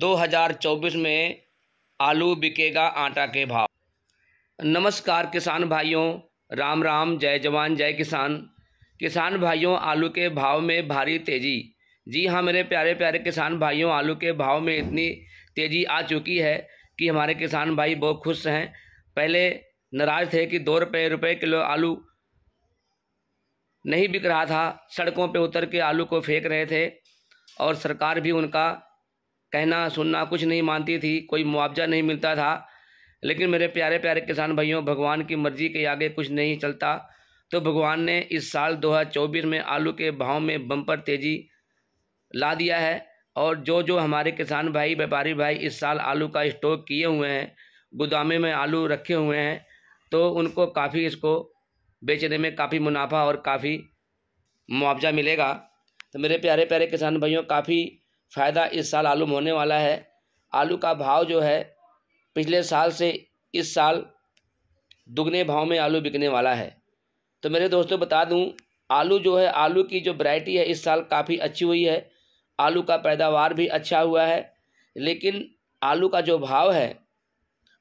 2024 में आलू बिकेगा आटा के भाव नमस्कार किसान भाइयों राम राम जय जवान जय किसान किसान भाइयों आलू के भाव में भारी तेज़ी जी हाँ मेरे प्यारे प्यारे किसान भाइयों आलू के भाव में इतनी तेज़ी आ चुकी है कि हमारे किसान भाई बहुत खुश हैं पहले नाराज़ थे कि दो रुपये रुपये किलो आलू नहीं बिक रहा था सड़कों पे उतर के आलू को फेंक रहे थे और सरकार भी उनका कहना सुनना कुछ नहीं मानती थी कोई मुआवजा नहीं मिलता था लेकिन मेरे प्यारे प्यारे किसान भाइयों भगवान की मर्जी के आगे कुछ नहीं चलता तो भगवान ने इस साल 2024 में आलू के भाव में बम्पर तेज़ी ला दिया है और जो जो हमारे किसान भाई व्यापारी भाई इस साल आलू का स्टॉक किए हुए हैं गोदामे में आलू रखे हुए हैं तो उनको काफ़ी इसको बेचने में काफ़ी मुनाफा और काफ़ी मुआवजा मिलेगा तो मेरे प्यारे प्यारे किसान भाइयों काफ़ी फ़ायदा इस साल आलू में होने वाला है आलू का भाव जो है पिछले साल से इस साल दुगने भाव में आलू बिकने वाला है तो मेरे दोस्तों बता दूं आलू जो है आलू की जो वैरायटी है इस साल काफ़ी अच्छी हुई है आलू का पैदावार भी अच्छा हुआ है लेकिन आलू का जो भाव है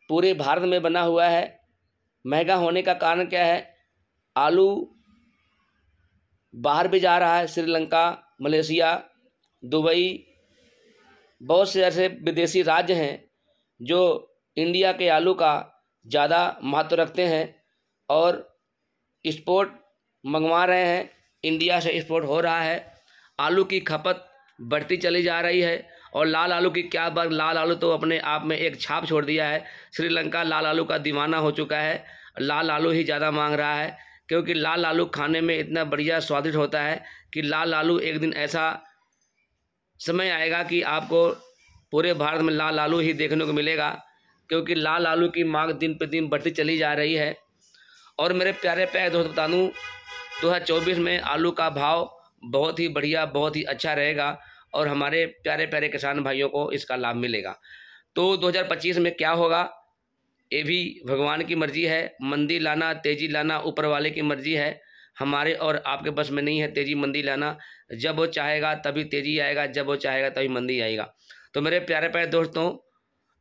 पूरे भारत में बना हुआ है महंगा होने का कारण क्या है आलू बाहर भी जा रहा है श्रीलंका मलेशिया दुबई बहुत से ऐसे विदेशी राज्य हैं जो इंडिया के आलू का ज़्यादा महत्व रखते हैं और एक्सपोर्ट मंगवा रहे हैं इंडिया से एक्सपोर्ट हो रहा है आलू की खपत बढ़ती चली जा रही है और लाल आलू की क्या बात लाल आलू तो अपने आप में एक छाप छोड़ दिया है श्रीलंका लाल आलू का दीवाना हो चुका है लाल आलू ही ज़्यादा मांग रहा है क्योंकि लाल आलू खाने में इतना बढ़िया स्वादिष्ट होता है कि लाल आलू एक दिन ऐसा समय आएगा कि आपको पूरे भारत में लाल आलू ही देखने को मिलेगा क्योंकि लाल आलू की मांग दिन पर दिन बढ़ती चली जा रही है और मेरे प्यारे प्यारे दोस्त बता दूँ दो में आलू का भाव बहुत ही बढ़िया बहुत ही अच्छा रहेगा और हमारे प्यारे प्यारे किसान भाइयों को इसका लाभ मिलेगा तो 2025 में क्या होगा ये भी भगवान की मर्ज़ी है मंदी लाना तेज़ी लाना ऊपर वाले की मर्ज़ी है हमारे और आपके बस में नहीं है तेज़ी मंदी लाना जब वो चाहेगा तभी तेज़ी आएगा जब वो चाहेगा तभी मंदी आएगा तो मेरे प्यारे प्यारे दोस्तों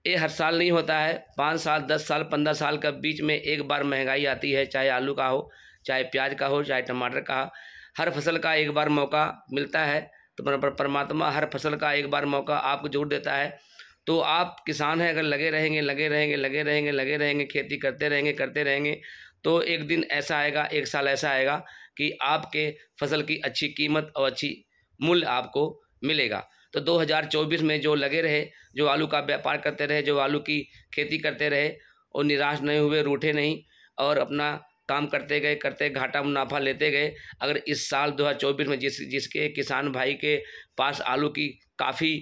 ये हर साल नहीं होता है पाँच साल दस साल पंद्रह साल के बीच में एक बार महंगाई आती है चाहे आलू का हो चाहे प्याज का हो चाहे टमाटर का हो हर फसल का एक बार मौका मिलता है तो परमात्मा हर फसल का एक बार मौका आपको जोर देता है तो आप किसान हैं अगर लगे रहेंगे लगे रहेंगे लगे रहेंगे लगे रहेंगे खेती करते रहेंगे करते रहेंगे तो एक दिन ऐसा आएगा एक साल ऐसा आएगा कि आपके फसल की अच्छी कीमत और अच्छी मूल्य आपको मिलेगा तो 2024 में जो लगे रहे जो आलू का व्यापार करते रहे जो आलू की खेती करते रहे और निराश नहीं हुए रूठे नहीं और अपना काम करते गए करते घाटा मुनाफा लेते गए अगर इस साल 2024 में जिस जिसके किसान भाई के पास आलू की काफ़ी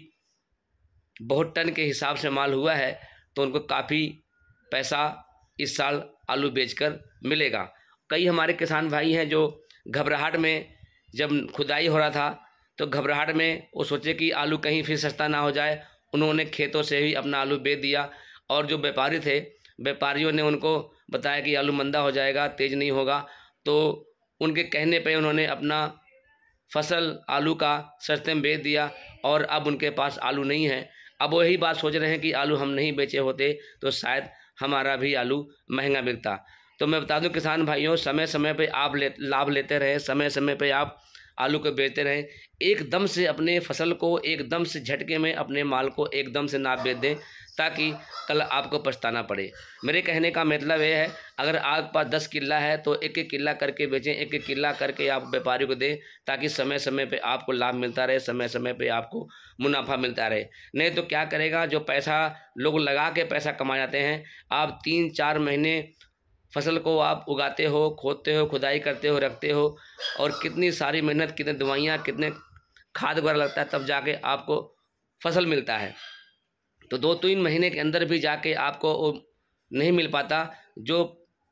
बहुत टन के हिसाब से माल हुआ है तो उनको काफ़ी पैसा इस साल आलू बेचकर मिलेगा कई हमारे किसान भाई हैं जो घबराहट में जब खुदाई हो रहा था तो घबराहट में वो सोचे कि आलू कहीं फिर सस्ता ना हो जाए उन्होंने खेतों से ही अपना आलू बेच दिया और जो व्यापारी थे व्यापारियों ने उनको बताया कि आलू मंदा हो जाएगा तेज़ नहीं होगा तो उनके कहने पे उन्होंने अपना फसल आलू का सस्ते में बेच दिया और अब उनके पास आलू नहीं है अब वही बात सोच रहे हैं कि आलू हम नहीं बेचे होते तो शायद हमारा भी आलू महंगा बिकता तो मैं बता दूं किसान भाइयों समय समय पे आप ले लाभ लेते रहे समय समय पे आप आलू को बेचते रहें एकदम से अपने फसल को एकदम से झटके में अपने माल को एकदम से ना बेच दें ताकि कल आपको पछताना पड़े मेरे कहने का मतलब यह है अगर आपके पास दस किला है तो एक एक किला करके बेचें एक एक किला करके आप व्यापारी को दें ताकि समय समय पे आपको लाभ मिलता रहे समय समय पे आपको मुनाफा मिलता रहे नहीं तो क्या करेगा जो पैसा लोग लगा के पैसा कमा जाते हैं आप तीन चार महीने फसल को आप उगाते हो खोदते हो खुदाई करते हो रखते हो और कितनी सारी मेहनत कितने दवाइयाँ कितने खाद वगैरह लगता है तब जाके आपको फसल मिलता है तो दो तीन महीने के अंदर भी जाके आपको वो नहीं मिल पाता जो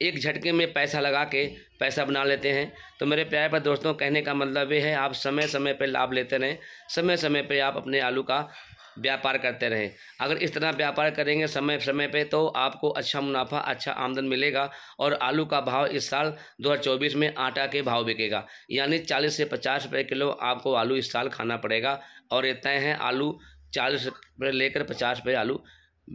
एक झटके में पैसा लगा के पैसा बना लेते हैं तो मेरे प्यारे पर दोस्तों कहने का मतलब ये है आप समय समय पर लाभ लेते रहें समय समय पर आप अपने आलू का व्यापार करते रहें अगर इस तरह व्यापार करेंगे समय समय पे तो आपको अच्छा मुनाफा अच्छा आमदन मिलेगा और आलू का भाव इस साल 2024 में आटा के भाव बिकेगा यानी 40 से 50 रुपए किलो आपको आलू इस साल खाना पड़ेगा और ये तय है आलू चालीस रुपये लेकर पचास रुपये आलू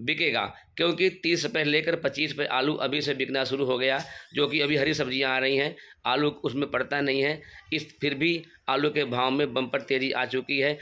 बिकेगा क्योंकि तीस रुपये लेकर पच्चीस रुपये आलू अभी से बिकना शुरू हो गया जो कि अभी हरी सब्जियां आ रही हैं आलू उसमें पड़ता नहीं है इस फिर भी आलू के भाव में बम्पर तेज़ी आ चुकी है